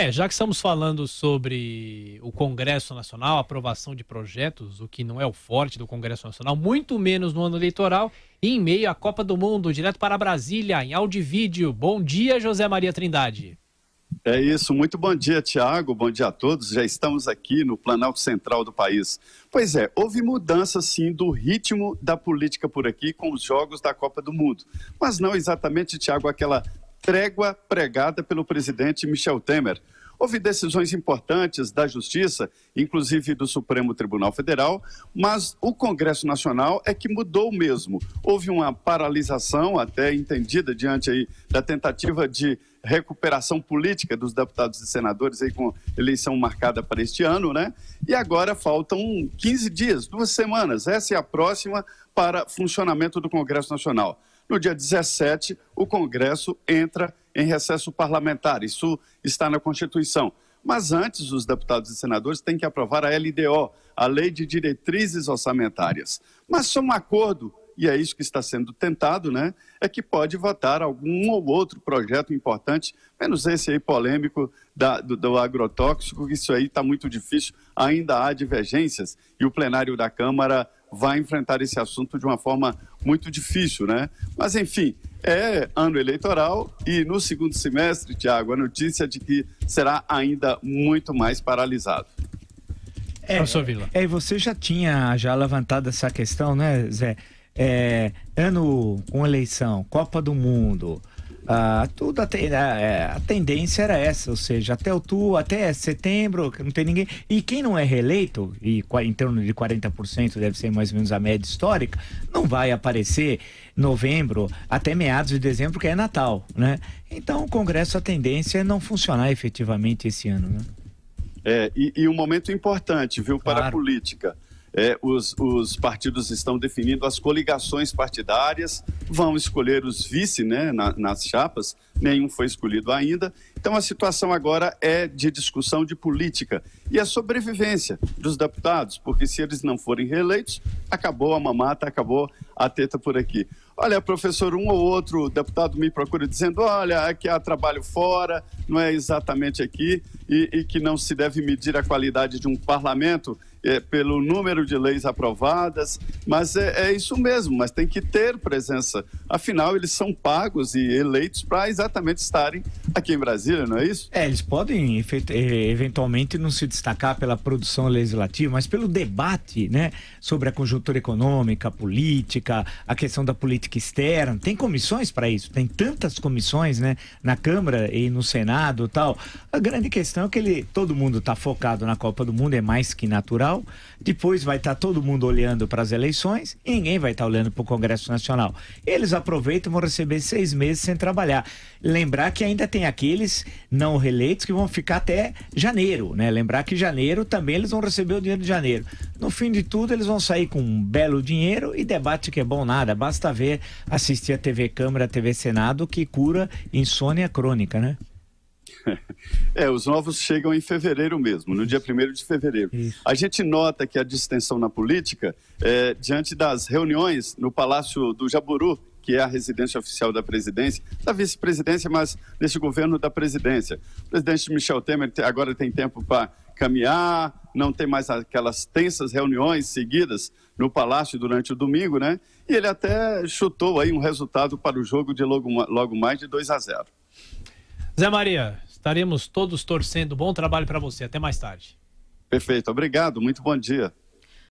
É, já que estamos falando sobre o Congresso Nacional, aprovação de projetos, o que não é o forte do Congresso Nacional, muito menos no ano eleitoral, em meio à Copa do Mundo, direto para Brasília, em áudio e vídeo. Bom dia, José Maria Trindade. É isso, muito bom dia, Tiago, bom dia a todos. Já estamos aqui no Planalto Central do país. Pois é, houve mudança sim do ritmo da política por aqui com os jogos da Copa do Mundo, mas não exatamente, Tiago, aquela trégua pregada pelo presidente Michel Temer. Houve decisões importantes da Justiça, inclusive do Supremo Tribunal Federal, mas o Congresso Nacional é que mudou mesmo. Houve uma paralisação, até entendida diante aí da tentativa de recuperação política dos deputados e senadores aí com eleição marcada para este ano, né? E agora faltam 15 dias, duas semanas. Essa é a próxima para funcionamento do Congresso Nacional. No dia 17, o Congresso entra em recesso parlamentar. Isso está na Constituição. Mas antes, os deputados e senadores têm que aprovar a LDO, a Lei de Diretrizes Orçamentárias. Mas se um acordo, e é isso que está sendo tentado, né, é que pode votar algum ou outro projeto importante, menos esse aí polêmico da, do, do agrotóxico, que isso aí está muito difícil, ainda há divergências, e o plenário da Câmara vai enfrentar esse assunto de uma forma muito difícil, né? Mas, enfim, é ano eleitoral e no segundo semestre, Tiago, a notícia de que será ainda muito mais paralisado. É, é, você já tinha já levantado essa questão, né, Zé? É, ano com eleição, Copa do Mundo, ah, tudo a, é, é, a, tendência era essa, ou seja, até outubro, até setembro, não tem ninguém. E quem não é reeleito, e em torno de 40% deve ser mais ou menos a média histórica, não vai aparecer novembro até meados de dezembro, que é Natal, né? Então o Congresso, a tendência é não funcionar efetivamente esse ano, né? É, e, e um momento importante, viu, claro. para a política é, os, os, partidos estão definindo as coligações partidárias, vão escolher os vice né, na, nas chapas, nenhum foi escolhido ainda. Então a situação agora é de discussão de política e a sobrevivência dos deputados, porque se eles não forem reeleitos, acabou a mamata, acabou a teta por aqui. Olha, professor, um ou outro deputado me procura dizendo: olha, aqui é há trabalho fora, não é exatamente aqui, e, e que não se deve medir a qualidade de um parlamento é, pelo número de leis aprovadas, mas é, é, isso mesmo, mas tem que ter presença. Afinal, eles são pagos e eleitos para exatamente estarem aqui em Brasília, não é isso? É, eles podem é, eventualmente não se destacar pela produção legislativa, mas pelo debate né, sobre a conjuntura econômica, política, a questão da política externa. Tem comissões para isso, tem tantas comissões né, na Câmara e no Senado tal. A grande questão é que ele, todo mundo está focado na Copa do Mundo, é mais que natural Federal, depois vai estar tá todo mundo olhando para as eleições e ninguém vai estar tá olhando para o Congresso Nacional. Eles aproveitam e vão receber seis meses sem trabalhar. Lembrar que ainda tem aqueles não reeleitos que vão ficar até janeiro, né? Lembrar que janeiro também eles vão receber o dinheiro de janeiro. No fim de tudo, eles vão sair com um belo dinheiro e debate que é bom nada. Basta ver, assistir a TV Câmara, a TV Senado, que cura insônia crônica, né? É, os novos chegam em fevereiro mesmo, no dia 1 de fevereiro. Isso. A gente nota que a distensão na política, é, diante das reuniões no Palácio do Jaburu, que é a residência oficial da presidência, da vice-presidência, mas desse governo da presidência. O presidente Michel Temer agora tem tempo para caminhar, não tem mais aquelas tensas reuniões seguidas no palácio durante o domingo, né? E ele até chutou aí um resultado para o jogo de logo, logo mais de 2 a 0. Zé Maria, Estaremos todos torcendo. Bom trabalho para você. Até mais tarde. Perfeito. Obrigado. Muito bom dia.